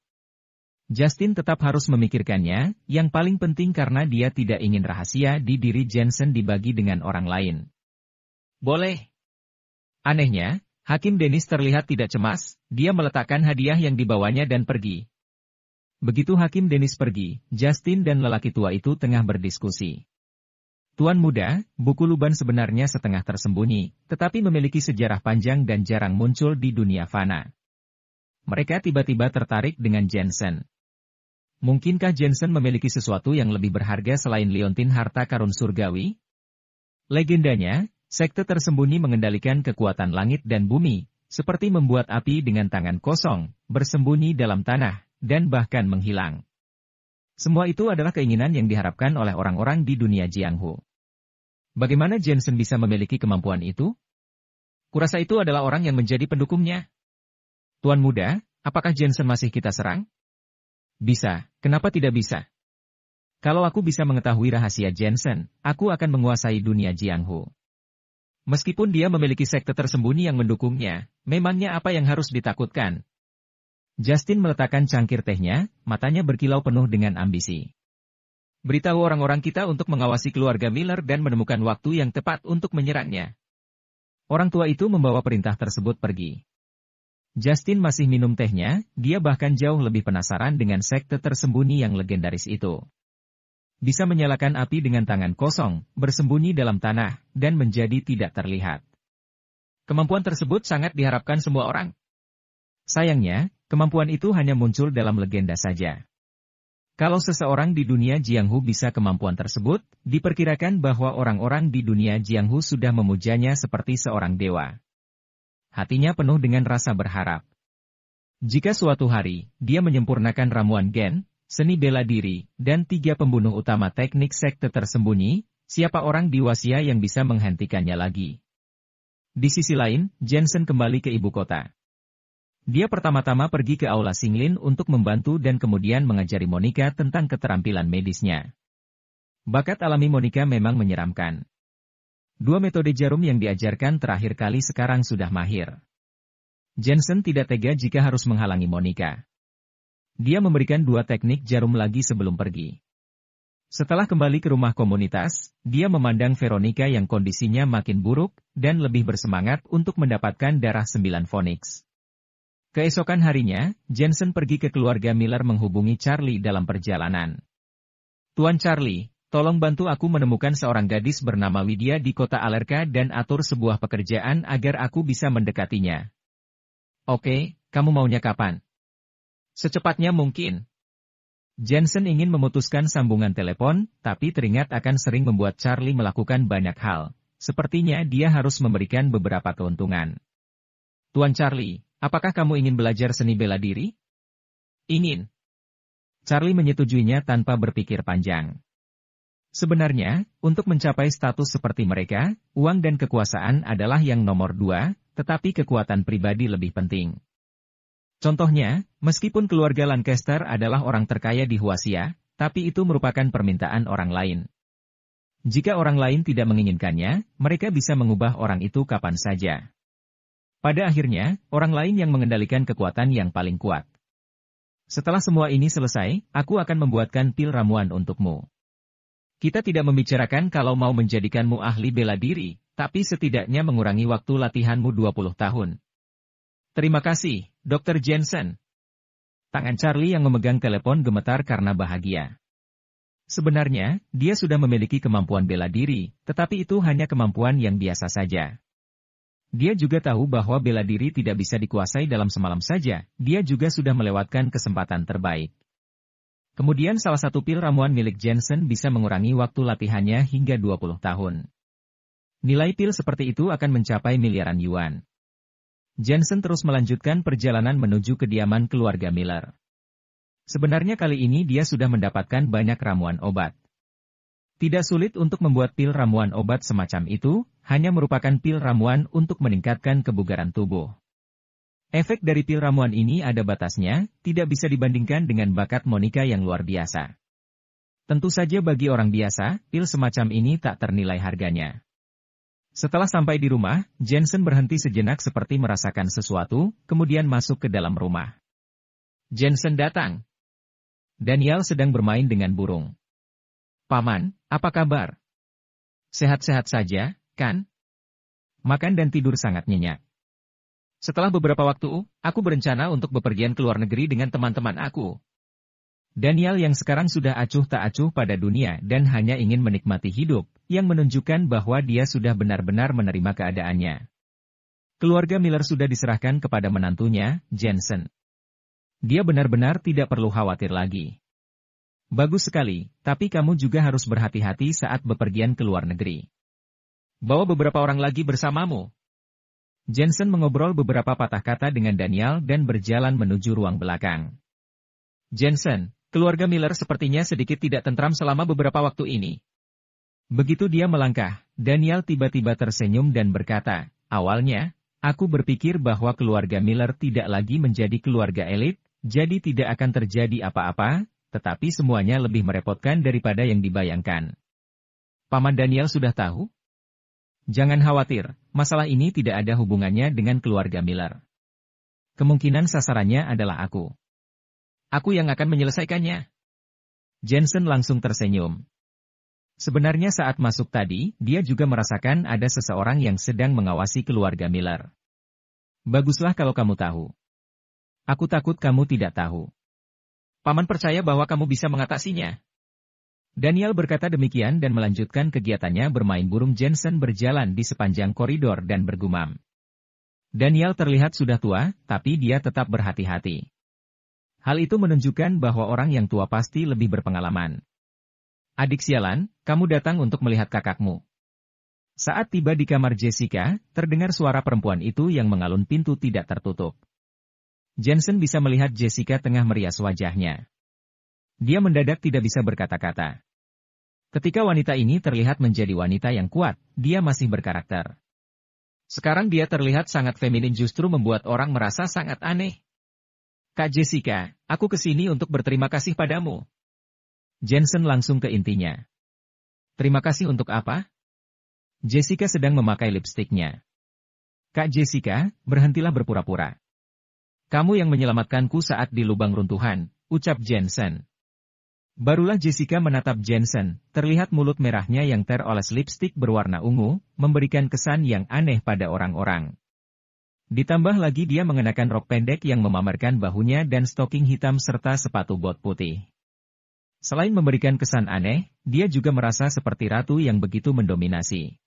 Justin tetap harus memikirkannya, yang paling penting karena dia tidak ingin rahasia di diri Jensen dibagi dengan orang lain. Boleh. Anehnya, Hakim Dennis terlihat tidak cemas, dia meletakkan hadiah yang dibawanya dan pergi, Begitu Hakim Dennis pergi, Justin dan lelaki tua itu tengah berdiskusi. Tuan muda, buku Luban sebenarnya setengah tersembunyi, tetapi memiliki sejarah panjang dan jarang muncul di dunia fana. Mereka tiba-tiba tertarik dengan Jensen. Mungkinkah Jensen memiliki sesuatu yang lebih berharga selain liontin harta karun surgawi? Legendanya, sekte tersembunyi mengendalikan kekuatan langit dan bumi, seperti membuat api dengan tangan kosong, bersembunyi dalam tanah, dan bahkan menghilang. Semua itu adalah keinginan yang diharapkan oleh orang-orang di dunia Jianghu. Bagaimana Jensen bisa memiliki kemampuan itu? Kurasa itu adalah orang yang menjadi pendukungnya. Tuan muda, apakah Jensen masih kita serang? Bisa, kenapa tidak bisa? Kalau aku bisa mengetahui rahasia Jensen, aku akan menguasai dunia Jianghu. Meskipun dia memiliki sekte tersembunyi yang mendukungnya, memangnya apa yang harus ditakutkan, Justin meletakkan cangkir tehnya, matanya berkilau penuh dengan ambisi. Beritahu orang-orang kita untuk mengawasi keluarga Miller dan menemukan waktu yang tepat untuk menyerangnya. Orang tua itu membawa perintah tersebut pergi. Justin masih minum tehnya, dia bahkan jauh lebih penasaran dengan sekte tersembunyi yang legendaris itu. Bisa menyalakan api dengan tangan kosong, bersembunyi dalam tanah, dan menjadi tidak terlihat. Kemampuan tersebut sangat diharapkan semua orang. Sayangnya, Kemampuan itu hanya muncul dalam legenda saja. Kalau seseorang di dunia Jianghu bisa kemampuan tersebut, diperkirakan bahwa orang-orang di dunia Jianghu sudah memujanya seperti seorang dewa. Hatinya penuh dengan rasa berharap. Jika suatu hari, dia menyempurnakan ramuan gen, seni bela diri, dan tiga pembunuh utama teknik sekte tersembunyi, siapa orang di Wasia yang bisa menghentikannya lagi? Di sisi lain, Jensen kembali ke ibu kota. Dia pertama-tama pergi ke aula Singlin untuk membantu dan kemudian mengajari Monica tentang keterampilan medisnya. Bakat alami Monica memang menyeramkan. Dua metode jarum yang diajarkan terakhir kali sekarang sudah mahir. Jensen tidak tega jika harus menghalangi Monica. Dia memberikan dua teknik jarum lagi sebelum pergi. Setelah kembali ke rumah komunitas, dia memandang Veronica yang kondisinya makin buruk dan lebih bersemangat untuk mendapatkan darah sembilan Phoenix. Keesokan harinya, Jensen pergi ke keluarga Miller menghubungi Charlie dalam perjalanan. Tuan Charlie, tolong bantu aku menemukan seorang gadis bernama Widya di kota Alerka dan atur sebuah pekerjaan agar aku bisa mendekatinya. Oke, kamu maunya kapan? Secepatnya mungkin. Jensen ingin memutuskan sambungan telepon, tapi teringat akan sering membuat Charlie melakukan banyak hal. Sepertinya dia harus memberikan beberapa keuntungan. Tuan Charlie, Apakah kamu ingin belajar seni bela diri? Ingin. Charlie menyetujuinya tanpa berpikir panjang. Sebenarnya, untuk mencapai status seperti mereka, uang dan kekuasaan adalah yang nomor dua, tetapi kekuatan pribadi lebih penting. Contohnya, meskipun keluarga Lancaster adalah orang terkaya di Huasia, tapi itu merupakan permintaan orang lain. Jika orang lain tidak menginginkannya, mereka bisa mengubah orang itu kapan saja. Pada akhirnya, orang lain yang mengendalikan kekuatan yang paling kuat. Setelah semua ini selesai, aku akan membuatkan pil ramuan untukmu. Kita tidak membicarakan kalau mau menjadikanmu ahli bela diri, tapi setidaknya mengurangi waktu latihanmu 20 tahun. Terima kasih, Dr. Jensen. Tangan Charlie yang memegang telepon gemetar karena bahagia. Sebenarnya, dia sudah memiliki kemampuan bela diri, tetapi itu hanya kemampuan yang biasa saja. Dia juga tahu bahwa bela diri tidak bisa dikuasai dalam semalam saja, dia juga sudah melewatkan kesempatan terbaik. Kemudian salah satu pil ramuan milik Jensen bisa mengurangi waktu latihannya hingga 20 tahun. Nilai pil seperti itu akan mencapai miliaran yuan. Jensen terus melanjutkan perjalanan menuju kediaman keluarga Miller. Sebenarnya kali ini dia sudah mendapatkan banyak ramuan obat. Tidak sulit untuk membuat pil ramuan obat semacam itu, hanya merupakan pil ramuan untuk meningkatkan kebugaran tubuh. Efek dari pil ramuan ini ada batasnya, tidak bisa dibandingkan dengan bakat Monica yang luar biasa. Tentu saja bagi orang biasa, pil semacam ini tak ternilai harganya. Setelah sampai di rumah, Jensen berhenti sejenak seperti merasakan sesuatu, kemudian masuk ke dalam rumah. Jensen datang. Daniel sedang bermain dengan burung. Paman, apa kabar? Sehat-sehat saja, kan? Makan dan tidur sangat nyenyak. Setelah beberapa waktu, aku berencana untuk bepergian ke luar negeri dengan teman-teman aku. Daniel yang sekarang sudah acuh tak acuh pada dunia dan hanya ingin menikmati hidup, yang menunjukkan bahwa dia sudah benar-benar menerima keadaannya. Keluarga Miller sudah diserahkan kepada menantunya, Jensen. Dia benar-benar tidak perlu khawatir lagi. Bagus sekali, tapi kamu juga harus berhati-hati saat bepergian ke luar negeri. Bawa beberapa orang lagi bersamamu. Jensen mengobrol beberapa patah kata dengan Daniel dan berjalan menuju ruang belakang. Jensen, keluarga Miller sepertinya sedikit tidak tentram selama beberapa waktu ini. Begitu dia melangkah, Daniel tiba-tiba tersenyum dan berkata, awalnya, aku berpikir bahwa keluarga Miller tidak lagi menjadi keluarga elit, jadi tidak akan terjadi apa-apa, tetapi semuanya lebih merepotkan daripada yang dibayangkan. Paman Daniel sudah tahu? Jangan khawatir, masalah ini tidak ada hubungannya dengan keluarga Miller. Kemungkinan sasarannya adalah aku. Aku yang akan menyelesaikannya. Jensen langsung tersenyum. Sebenarnya saat masuk tadi, dia juga merasakan ada seseorang yang sedang mengawasi keluarga Miller. Baguslah kalau kamu tahu. Aku takut kamu tidak tahu. Paman percaya bahwa kamu bisa mengatasinya. Daniel berkata demikian dan melanjutkan kegiatannya bermain burung Jensen berjalan di sepanjang koridor dan bergumam. Daniel terlihat sudah tua, tapi dia tetap berhati-hati. Hal itu menunjukkan bahwa orang yang tua pasti lebih berpengalaman. Adik sialan, kamu datang untuk melihat kakakmu. Saat tiba di kamar Jessica, terdengar suara perempuan itu yang mengalun pintu tidak tertutup. Jensen bisa melihat Jessica tengah merias wajahnya. Dia mendadak tidak bisa berkata-kata. Ketika wanita ini terlihat menjadi wanita yang kuat, dia masih berkarakter. Sekarang dia terlihat sangat feminin justru membuat orang merasa sangat aneh. Kak Jessica, aku kesini untuk berterima kasih padamu. Jensen langsung ke intinya. Terima kasih untuk apa? Jessica sedang memakai lipstiknya. Kak Jessica, berhentilah berpura-pura. Kamu yang menyelamatkanku saat di lubang runtuhan, ucap Jensen. Barulah Jessica menatap Jensen, terlihat mulut merahnya yang teroles lipstik berwarna ungu, memberikan kesan yang aneh pada orang-orang. Ditambah lagi dia mengenakan rok pendek yang memamerkan bahunya dan stoking hitam serta sepatu bot putih. Selain memberikan kesan aneh, dia juga merasa seperti ratu yang begitu mendominasi.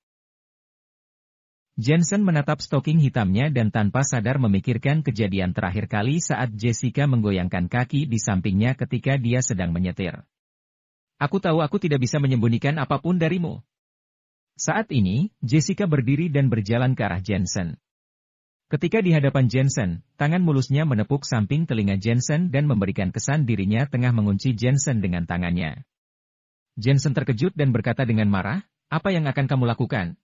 Jensen menatap stoking hitamnya dan tanpa sadar memikirkan kejadian terakhir kali saat Jessica menggoyangkan kaki di sampingnya ketika dia sedang menyetir. Aku tahu aku tidak bisa menyembunyikan apapun darimu. Saat ini, Jessica berdiri dan berjalan ke arah Jensen. Ketika di hadapan Jensen, tangan mulusnya menepuk samping telinga Jensen dan memberikan kesan dirinya tengah mengunci Jensen dengan tangannya. Jensen terkejut dan berkata dengan marah, apa yang akan kamu lakukan?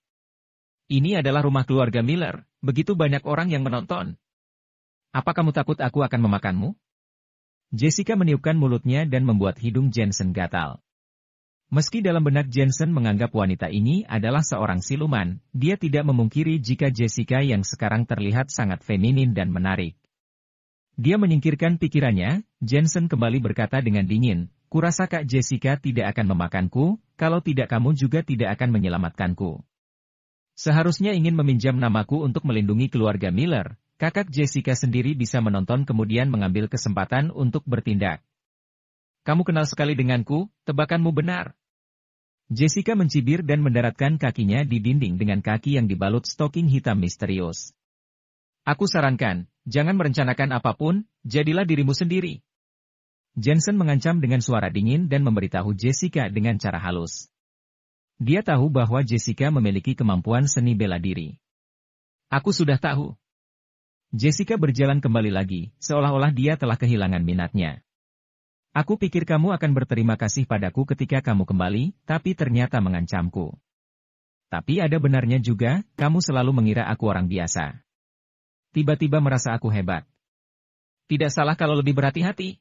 Ini adalah rumah keluarga Miller, begitu banyak orang yang menonton. Apa kamu takut aku akan memakanmu? Jessica meniupkan mulutnya dan membuat hidung Jensen gatal. Meski dalam benak Jensen menganggap wanita ini adalah seorang siluman, dia tidak memungkiri jika Jessica yang sekarang terlihat sangat feminin dan menarik. Dia menyingkirkan pikirannya, Jensen kembali berkata dengan dingin, Kurasa Kak Jessica tidak akan memakanku, kalau tidak kamu juga tidak akan menyelamatkanku. Seharusnya ingin meminjam namaku untuk melindungi keluarga Miller, kakak Jessica sendiri bisa menonton kemudian mengambil kesempatan untuk bertindak. Kamu kenal sekali denganku, tebakanmu benar. Jessica mencibir dan mendaratkan kakinya di dinding dengan kaki yang dibalut stoking hitam misterius. Aku sarankan, jangan merencanakan apapun, jadilah dirimu sendiri. Jensen mengancam dengan suara dingin dan memberitahu Jessica dengan cara halus. Dia tahu bahwa Jessica memiliki kemampuan seni bela diri. Aku sudah tahu. Jessica berjalan kembali lagi, seolah-olah dia telah kehilangan minatnya. Aku pikir kamu akan berterima kasih padaku ketika kamu kembali, tapi ternyata mengancamku. Tapi ada benarnya juga, kamu selalu mengira aku orang biasa. Tiba-tiba merasa aku hebat. Tidak salah kalau lebih berhati-hati.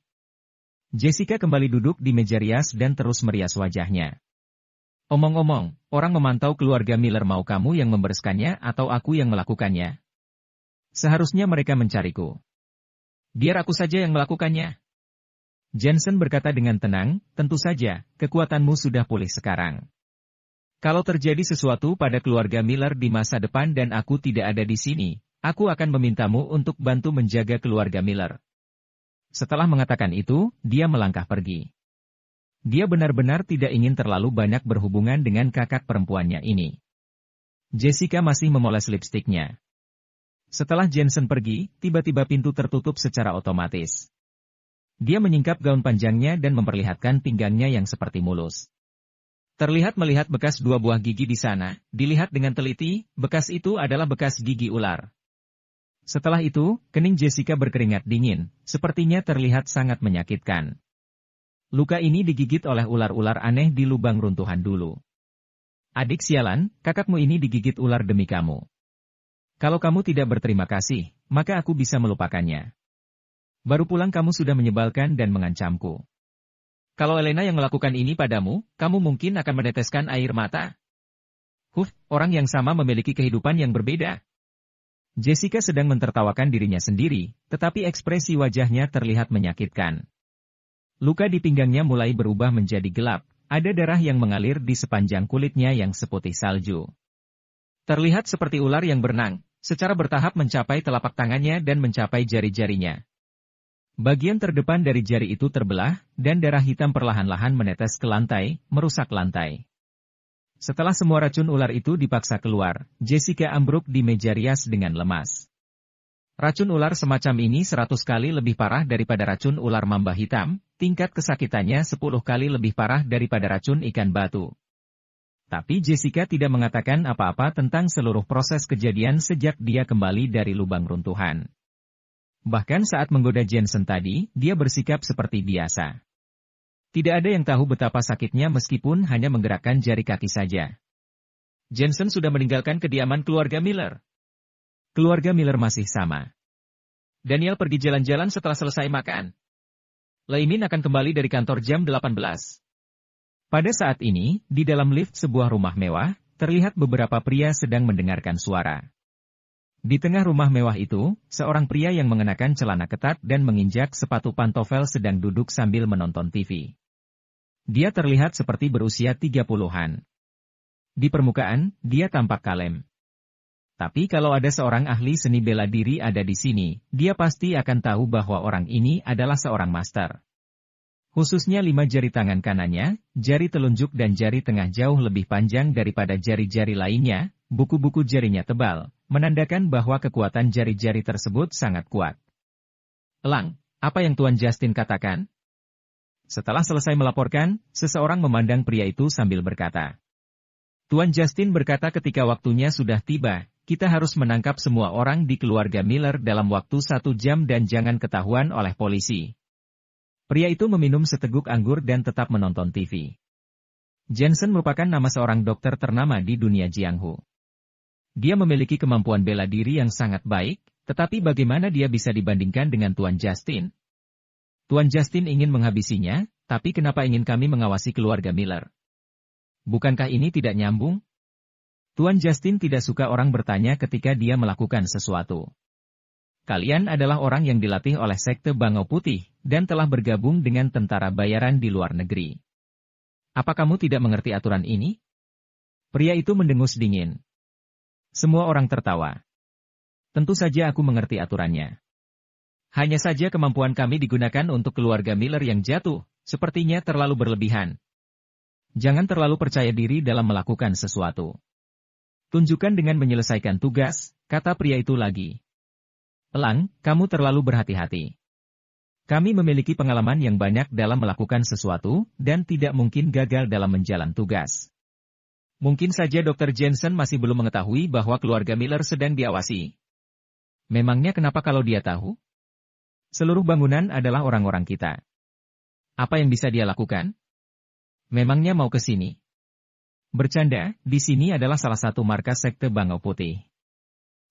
Jessica kembali duduk di meja rias dan terus merias wajahnya. Omong-omong, orang memantau keluarga Miller mau kamu yang membereskannya atau aku yang melakukannya? Seharusnya mereka mencariku. Biar aku saja yang melakukannya. Jensen berkata dengan tenang, tentu saja, kekuatanmu sudah pulih sekarang. Kalau terjadi sesuatu pada keluarga Miller di masa depan dan aku tidak ada di sini, aku akan memintamu untuk bantu menjaga keluarga Miller. Setelah mengatakan itu, dia melangkah pergi. Dia benar-benar tidak ingin terlalu banyak berhubungan dengan kakak perempuannya ini. Jessica masih memoles lipstiknya. Setelah Jensen pergi, tiba-tiba pintu tertutup secara otomatis. Dia menyingkap gaun panjangnya dan memperlihatkan pinggangnya yang seperti mulus. Terlihat melihat bekas dua buah gigi di sana, dilihat dengan teliti, bekas itu adalah bekas gigi ular. Setelah itu, kening Jessica berkeringat dingin, sepertinya terlihat sangat menyakitkan. Luka ini digigit oleh ular-ular aneh di lubang runtuhan dulu. Adik sialan, kakakmu ini digigit ular demi kamu. Kalau kamu tidak berterima kasih, maka aku bisa melupakannya. Baru pulang kamu sudah menyebalkan dan mengancamku. Kalau Elena yang melakukan ini padamu, kamu mungkin akan meneteskan air mata. Huh, orang yang sama memiliki kehidupan yang berbeda. Jessica sedang mentertawakan dirinya sendiri, tetapi ekspresi wajahnya terlihat menyakitkan. Luka di pinggangnya mulai berubah menjadi gelap, ada darah yang mengalir di sepanjang kulitnya yang seputih salju. Terlihat seperti ular yang berenang, secara bertahap mencapai telapak tangannya dan mencapai jari-jarinya. Bagian terdepan dari jari itu terbelah, dan darah hitam perlahan-lahan menetes ke lantai, merusak lantai. Setelah semua racun ular itu dipaksa keluar, Jessica ambruk di meja rias dengan lemas. Racun ular semacam ini seratus kali lebih parah daripada racun ular mamba hitam, tingkat kesakitannya 10 kali lebih parah daripada racun ikan batu. Tapi Jessica tidak mengatakan apa-apa tentang seluruh proses kejadian sejak dia kembali dari lubang runtuhan. Bahkan saat menggoda Jensen tadi, dia bersikap seperti biasa. Tidak ada yang tahu betapa sakitnya meskipun hanya menggerakkan jari kaki saja. Jensen sudah meninggalkan kediaman keluarga Miller. Keluarga Miller masih sama. Daniel pergi jalan-jalan setelah selesai makan. Laimin akan kembali dari kantor jam 18. Pada saat ini, di dalam lift sebuah rumah mewah, terlihat beberapa pria sedang mendengarkan suara. Di tengah rumah mewah itu, seorang pria yang mengenakan celana ketat dan menginjak sepatu pantofel sedang duduk sambil menonton TV. Dia terlihat seperti berusia 30-an. Di permukaan, dia tampak kalem. Tapi kalau ada seorang ahli seni bela diri ada di sini, dia pasti akan tahu bahwa orang ini adalah seorang master. Khususnya lima jari tangan kanannya, jari telunjuk dan jari tengah jauh lebih panjang daripada jari-jari lainnya, buku-buku jarinya tebal, menandakan bahwa kekuatan jari-jari tersebut sangat kuat. Elang, apa yang Tuan Justin katakan? Setelah selesai melaporkan, seseorang memandang pria itu sambil berkata. Tuan Justin berkata ketika waktunya sudah tiba, kita harus menangkap semua orang di keluarga Miller dalam waktu satu jam dan jangan ketahuan oleh polisi. Pria itu meminum seteguk anggur dan tetap menonton TV. Jensen merupakan nama seorang dokter ternama di dunia Jianghu. Dia memiliki kemampuan bela diri yang sangat baik, tetapi bagaimana dia bisa dibandingkan dengan Tuan Justin? Tuan Justin ingin menghabisinya, tapi kenapa ingin kami mengawasi keluarga Miller? Bukankah ini tidak nyambung? Tuan Justin tidak suka orang bertanya ketika dia melakukan sesuatu. Kalian adalah orang yang dilatih oleh sekte Bangau Putih dan telah bergabung dengan tentara bayaran di luar negeri. Apa kamu tidak mengerti aturan ini? Pria itu mendengus dingin. Semua orang tertawa. Tentu saja aku mengerti aturannya. Hanya saja kemampuan kami digunakan untuk keluarga Miller yang jatuh, sepertinya terlalu berlebihan. Jangan terlalu percaya diri dalam melakukan sesuatu. Tunjukkan dengan menyelesaikan tugas, kata pria itu lagi. Elang, kamu terlalu berhati-hati. Kami memiliki pengalaman yang banyak dalam melakukan sesuatu, dan tidak mungkin gagal dalam menjalan tugas. Mungkin saja Dr. Jensen masih belum mengetahui bahwa keluarga Miller sedang diawasi. Memangnya kenapa kalau dia tahu? Seluruh bangunan adalah orang-orang kita. Apa yang bisa dia lakukan? Memangnya mau ke sini? Bercanda, di sini adalah salah satu markas sekte Bangau Putih.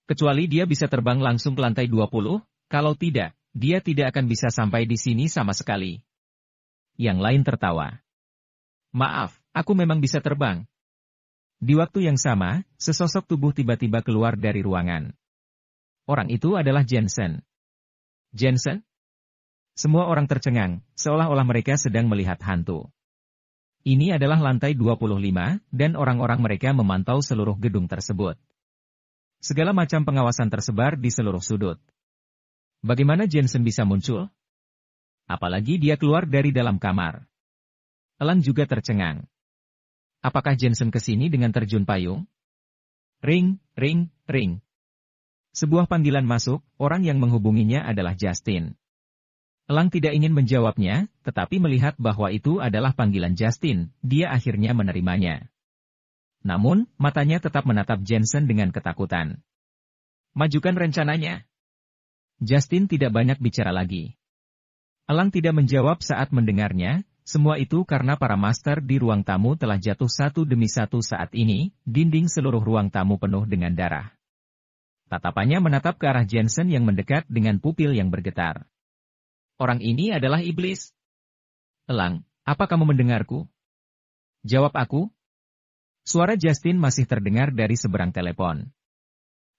Kecuali dia bisa terbang langsung ke lantai 20, kalau tidak, dia tidak akan bisa sampai di sini sama sekali. Yang lain tertawa. Maaf, aku memang bisa terbang. Di waktu yang sama, sesosok tubuh tiba-tiba keluar dari ruangan. Orang itu adalah Jensen. Jensen? Semua orang tercengang, seolah-olah mereka sedang melihat hantu. Ini adalah lantai 25, dan orang-orang mereka memantau seluruh gedung tersebut. Segala macam pengawasan tersebar di seluruh sudut. Bagaimana Jensen bisa muncul? Apalagi dia keluar dari dalam kamar. Elan juga tercengang. Apakah Jensen ke sini dengan terjun payung? Ring, ring, ring. Sebuah panggilan masuk, orang yang menghubunginya adalah Justin. Elang tidak ingin menjawabnya, tetapi melihat bahwa itu adalah panggilan Justin, dia akhirnya menerimanya. Namun, matanya tetap menatap Jensen dengan ketakutan. Majukan rencananya. Justin tidak banyak bicara lagi. Elang tidak menjawab saat mendengarnya, semua itu karena para master di ruang tamu telah jatuh satu demi satu saat ini, dinding seluruh ruang tamu penuh dengan darah. Tatapannya menatap ke arah Jensen yang mendekat dengan pupil yang bergetar orang ini adalah iblis. Elang, apa kamu mendengarku? Jawab aku. Suara Justin masih terdengar dari seberang telepon.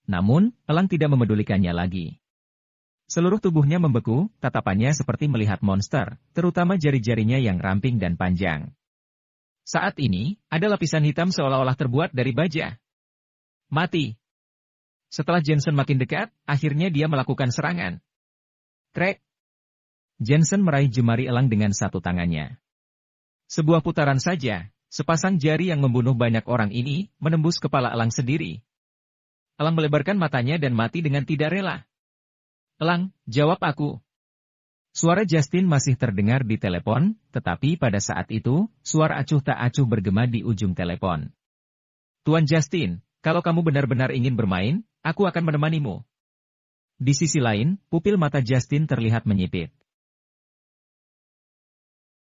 Namun, Elang tidak memedulikannya lagi. Seluruh tubuhnya membeku, tatapannya seperti melihat monster, terutama jari-jarinya yang ramping dan panjang. Saat ini, ada lapisan hitam seolah-olah terbuat dari baja. Mati. Setelah Jensen makin dekat, akhirnya dia melakukan serangan. Trek. Jensen meraih jemari elang dengan satu tangannya. Sebuah putaran saja, sepasang jari yang membunuh banyak orang ini menembus kepala elang sendiri. Elang melebarkan matanya dan mati dengan tidak rela. Elang, jawab aku. Suara Justin masih terdengar di telepon, tetapi pada saat itu, suara acuh tak acuh bergema di ujung telepon. Tuan Justin, kalau kamu benar-benar ingin bermain, aku akan menemanimu. Di sisi lain, pupil mata Justin terlihat menyipit.